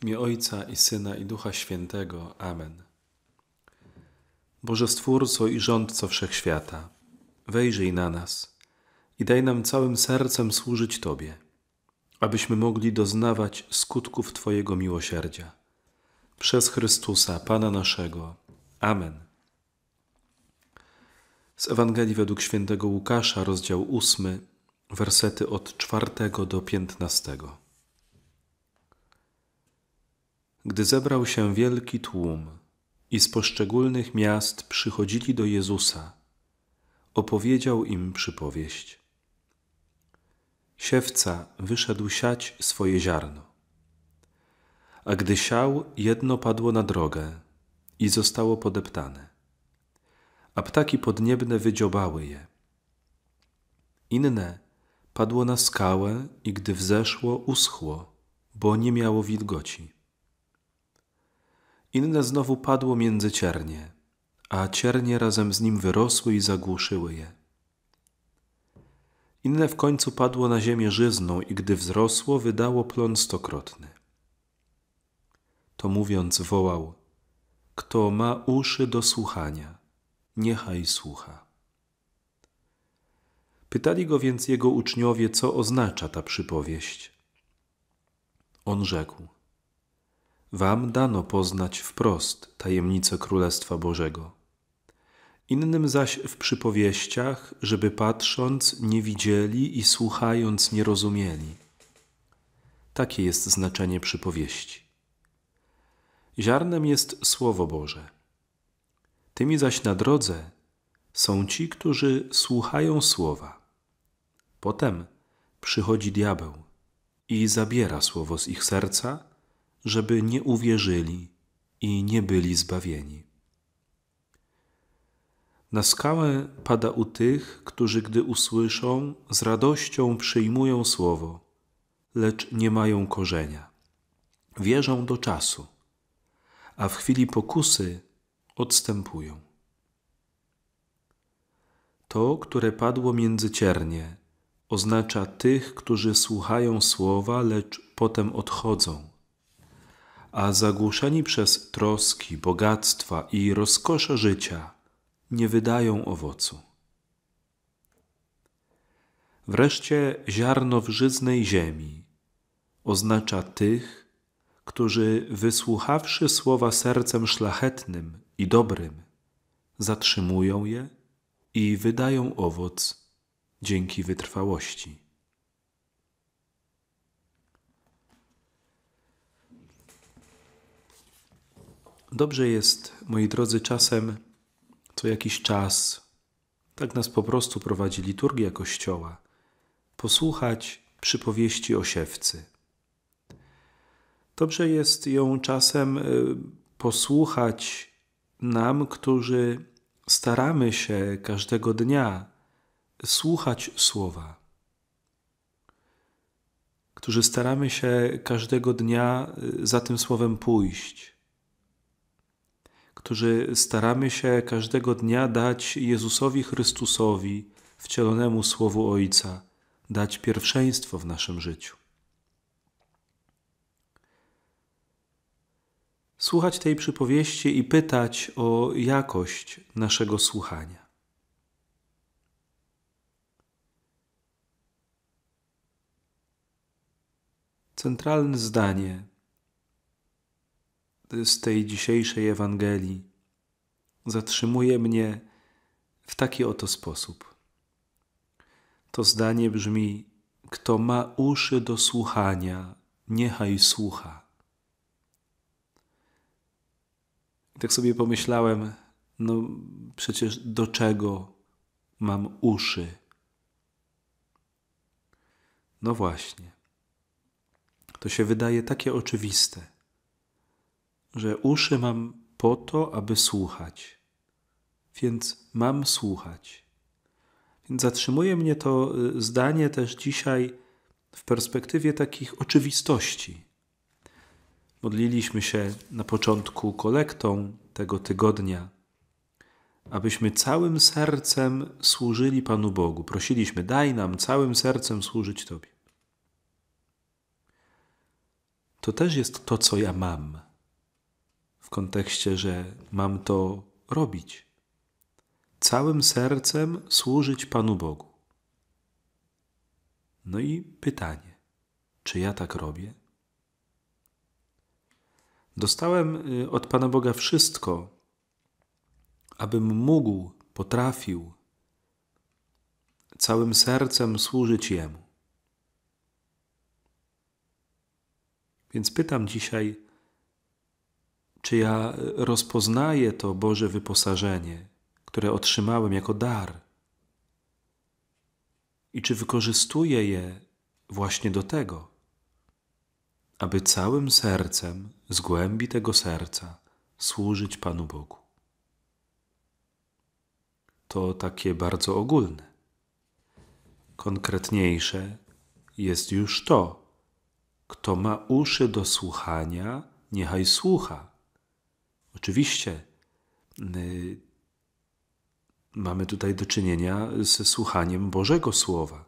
W imię Ojca i Syna i Ducha Świętego. Amen. Boże Stwórco i Rządco Wszechświata, wejrzyj na nas i daj nam całym sercem służyć Tobie, abyśmy mogli doznawać skutków Twojego miłosierdzia. Przez Chrystusa, Pana naszego. Amen. Z Ewangelii według świętego Łukasza, rozdział 8, wersety od 4 do 15 gdy zebrał się wielki tłum i z poszczególnych miast przychodzili do Jezusa, opowiedział im przypowieść. Siewca wyszedł siać swoje ziarno. A gdy siał, jedno padło na drogę i zostało podeptane, a ptaki podniebne wydziobały je. Inne padło na skałę i gdy wzeszło, uschło, bo nie miało wilgoci inne znowu padło między ciernie, a ciernie razem z nim wyrosły i zagłuszyły je. Inne w końcu padło na ziemię żyzną i gdy wzrosło, wydało plon stokrotny. To mówiąc, wołał: Kto ma uszy do słuchania, niechaj słucha. Pytali go więc jego uczniowie, co oznacza ta przypowieść. On rzekł: Wam dano poznać wprost tajemnicę Królestwa Bożego. Innym zaś w przypowieściach, żeby patrząc nie widzieli i słuchając nie rozumieli. Takie jest znaczenie przypowieści. Ziarnem jest Słowo Boże. Tymi zaś na drodze są ci, którzy słuchają Słowa. Potem przychodzi diabeł i zabiera Słowo z ich serca żeby nie uwierzyli i nie byli zbawieni. Na skałę pada u tych, którzy gdy usłyszą, z radością przyjmują słowo, lecz nie mają korzenia. Wierzą do czasu, a w chwili pokusy odstępują. To, które padło między ciernie, oznacza tych, którzy słuchają słowa, lecz potem odchodzą a zagłuszeni przez troski, bogactwa i rozkosze życia nie wydają owocu. Wreszcie ziarno w żyznej ziemi oznacza tych, którzy wysłuchawszy słowa sercem szlachetnym i dobrym, zatrzymują je i wydają owoc dzięki wytrwałości. Dobrze jest, moi drodzy, czasem co jakiś czas, tak nas po prostu prowadzi liturgia Kościoła, posłuchać przypowieści o siewcy. Dobrze jest ją czasem y, posłuchać nam, którzy staramy się każdego dnia słuchać słowa, którzy staramy się każdego dnia y, za tym słowem pójść którzy staramy się każdego dnia dać Jezusowi Chrystusowi, wcielonemu Słowu Ojca, dać pierwszeństwo w naszym życiu. Słuchać tej przypowieści i pytać o jakość naszego słuchania. Centralne zdanie z tej dzisiejszej Ewangelii zatrzymuje mnie w taki oto sposób. To zdanie brzmi: Kto ma uszy do słuchania, niechaj słucha. I tak sobie pomyślałem, no przecież do czego mam uszy? No właśnie. To się wydaje takie oczywiste że uszy mam po to, aby słuchać, więc mam słuchać. Więc zatrzymuje mnie to y, zdanie też dzisiaj w perspektywie takich oczywistości. Modliliśmy się na początku kolektą tego tygodnia, abyśmy całym sercem służyli Panu Bogu. Prosiliśmy, daj nam całym sercem służyć Tobie. To też jest to, co ja mam w kontekście, że mam to robić. Całym sercem służyć Panu Bogu. No i pytanie, czy ja tak robię? Dostałem y, od Pana Boga wszystko, abym mógł, potrafił całym sercem służyć Jemu. Więc pytam dzisiaj, czy ja e, rozpoznaję to Boże wyposażenie, które otrzymałem jako dar? I czy wykorzystuję je właśnie do tego, aby całym sercem, z głębi tego serca, służyć Panu Bogu? To takie bardzo ogólne. Konkretniejsze jest już to, kto ma uszy do słuchania, niechaj słucha Oczywiście mamy tutaj do czynienia ze słuchaniem Bożego Słowa.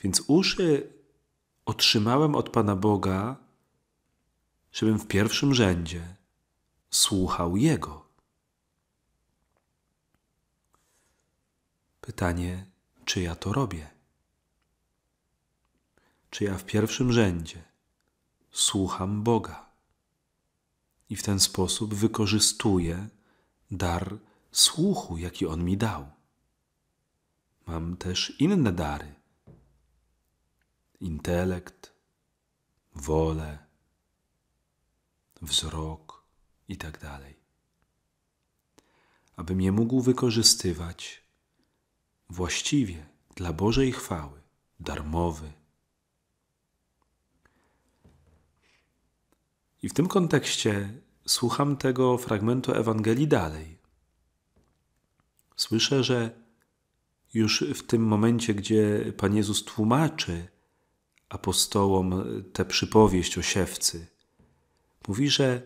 Więc uszy otrzymałem od Pana Boga, żebym w pierwszym rzędzie słuchał Jego. Pytanie, czy ja to robię? Czy ja w pierwszym rzędzie słucham Boga? i w ten sposób wykorzystuję dar słuchu, jaki On mi dał. Mam też inne dary: intelekt, wolę, wzrok itd. Tak Abym je mógł wykorzystywać właściwie dla Bożej chwały, darmowy I w tym kontekście słucham tego fragmentu Ewangelii dalej. Słyszę, że już w tym momencie, gdzie Pan Jezus tłumaczy apostołom tę przypowieść o siewcy, mówi, że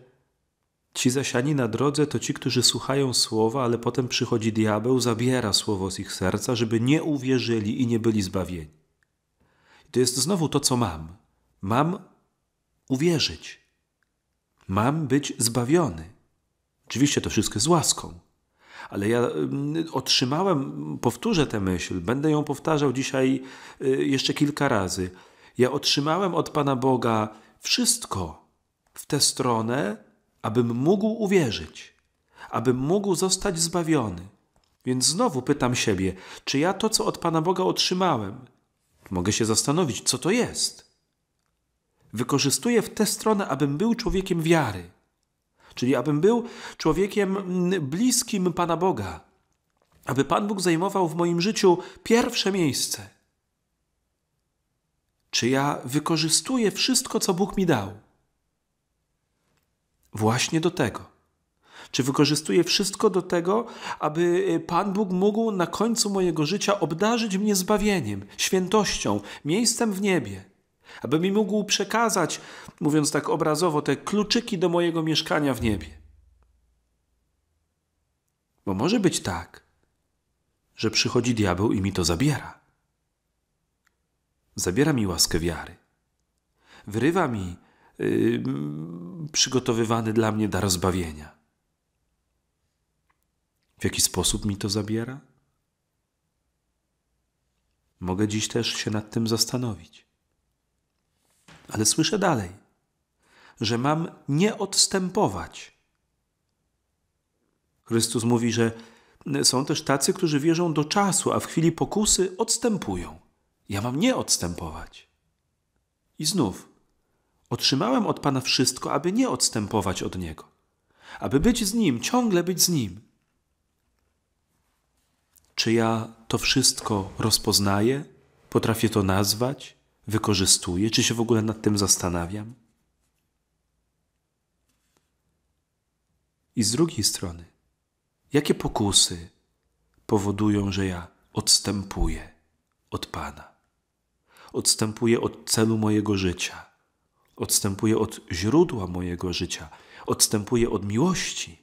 ci zasiani na drodze to ci, którzy słuchają słowa, ale potem przychodzi diabeł, zabiera słowo z ich serca, żeby nie uwierzyli i nie byli zbawieni. I to jest znowu to, co mam. Mam uwierzyć. Mam być zbawiony. Oczywiście to wszystko z łaską. Ale ja mm, otrzymałem, powtórzę tę myśl, będę ją powtarzał dzisiaj y, jeszcze kilka razy. Ja otrzymałem od Pana Boga wszystko w tę stronę, abym mógł uwierzyć, abym mógł zostać zbawiony. Więc znowu pytam siebie, czy ja to, co od Pana Boga otrzymałem, mogę się zastanowić, co to jest wykorzystuje w tę stronę, abym był człowiekiem wiary, czyli abym był człowiekiem bliskim Pana Boga, aby Pan Bóg zajmował w moim życiu pierwsze miejsce. Czy ja wykorzystuję wszystko, co Bóg mi dał? Właśnie do tego. Czy wykorzystuję wszystko do tego, aby y, Pan Bóg mógł na końcu mojego życia obdarzyć mnie zbawieniem, świętością, miejscem w niebie? aby mi mógł przekazać, mówiąc tak obrazowo, te kluczyki do mojego mieszkania w niebie. Bo może być tak, że przychodzi diabeł i mi to zabiera. Zabiera mi łaskę wiary. Wyrywa mi yy, przygotowywany dla mnie dar zbawienia. W jaki sposób mi to zabiera? Mogę dziś też się nad tym zastanowić. Ale słyszę dalej, że mam nie odstępować. Chrystus mówi, że są też tacy, którzy wierzą do czasu, a w chwili pokusy odstępują. Ja mam nie odstępować. I znów, otrzymałem od Pana wszystko, aby nie odstępować od Niego, aby być z Nim, ciągle być z Nim. Czy ja to wszystko rozpoznaję, potrafię to nazwać? wykorzystuję? Czy się w ogóle nad tym zastanawiam? I z drugiej strony, jakie pokusy powodują, że ja odstępuję od Pana? Odstępuję od celu mojego życia, odstępuję od źródła mojego życia, odstępuję od miłości.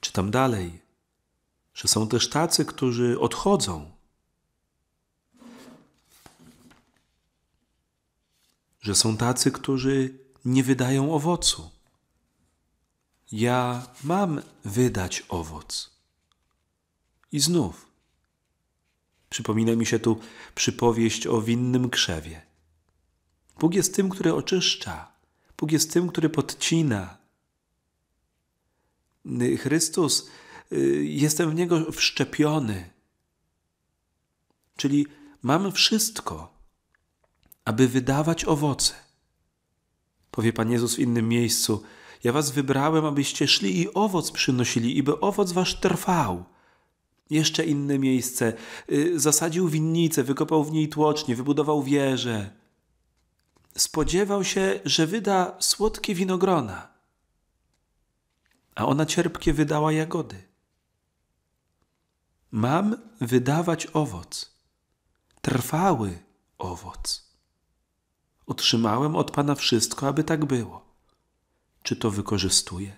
Czytam dalej, że są też tacy, którzy odchodzą że są tacy, którzy nie wydają owocu. Ja mam wydać owoc. I znów przypomina mi się tu przypowieść o winnym krzewie. Bóg jest tym, który oczyszcza, Bóg jest tym, który podcina. Chrystus, y, jestem w niego wszczepiony. Czyli mam wszystko aby wydawać owoce. Powie Pan Jezus w innym miejscu: Ja was wybrałem, abyście szli i owoc przynosili, i by owoc wasz trwał. Jeszcze inne miejsce. Y, zasadził winnicę, wykopał w niej tłocznie, wybudował wieże. Spodziewał się, że wyda słodkie winogrona, a ona cierpkie wydała jagody. Mam wydawać owoc, trwały owoc. Otrzymałem od Pana wszystko, aby tak było. Czy to wykorzystuję?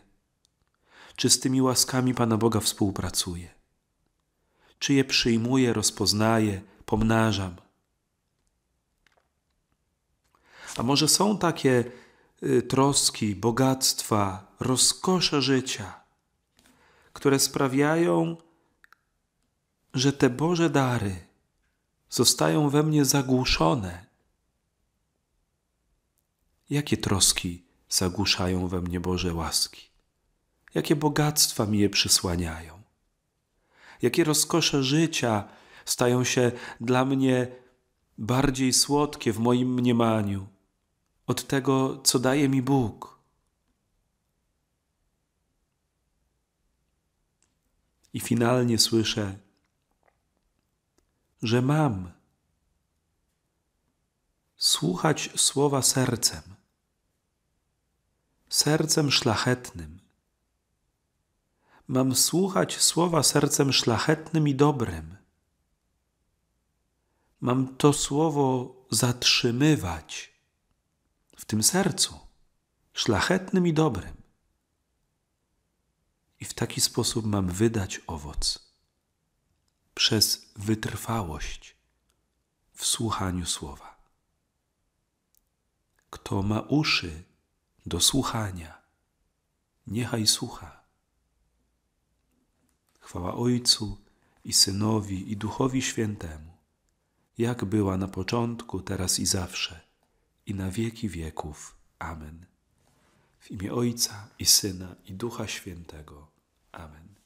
Czy z tymi łaskami Pana Boga współpracuję? Czy je przyjmuję, rozpoznaję, pomnażam? A może są takie y, troski, bogactwa, rozkosze życia, które sprawiają, że te Boże dary zostają we mnie zagłuszone, Jakie troski zagłuszają we mnie Boże łaski? Jakie bogactwa mi je przysłaniają? Jakie rozkosze życia stają się dla mnie bardziej słodkie w moim mniemaniu od tego, co daje mi Bóg? I finalnie słyszę, że mam słuchać słowa sercem sercem szlachetnym. Mam słuchać słowa sercem szlachetnym i dobrym. Mam to słowo zatrzymywać w tym sercu, szlachetnym i dobrym. I w taki sposób mam wydać owoc przez wytrwałość w słuchaniu słowa. Kto ma uszy, do słuchania. Niechaj słucha. Chwała Ojcu i Synowi i Duchowi Świętemu, jak była na początku, teraz i zawsze, i na wieki wieków. Amen. W imię Ojca i Syna i Ducha Świętego. Amen.